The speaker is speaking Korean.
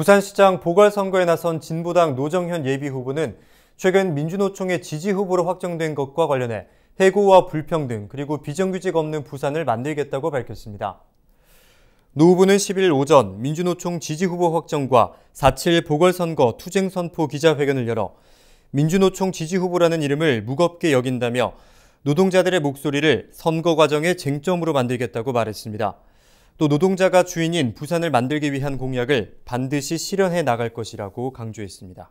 부산시장 보궐선거에 나선 진보당 노정현 예비후보는 최근 민주노총의 지지후보로 확정된 것과 관련해 해고와 불평등 그리고 비정규직 없는 부산을 만들겠다고 밝혔습니다. 노 후보는 10일 오전 민주노총 지지후보 확정과 4.7 보궐선거 투쟁선포 기자회견을 열어 민주노총 지지후보라는 이름을 무겁게 여긴다며 노동자들의 목소리를 선거 과정의 쟁점으로 만들겠다고 말했습니다. 또 노동자가 주인인 부산을 만들기 위한 공약을 반드시 실현해 나갈 것이라고 강조했습니다.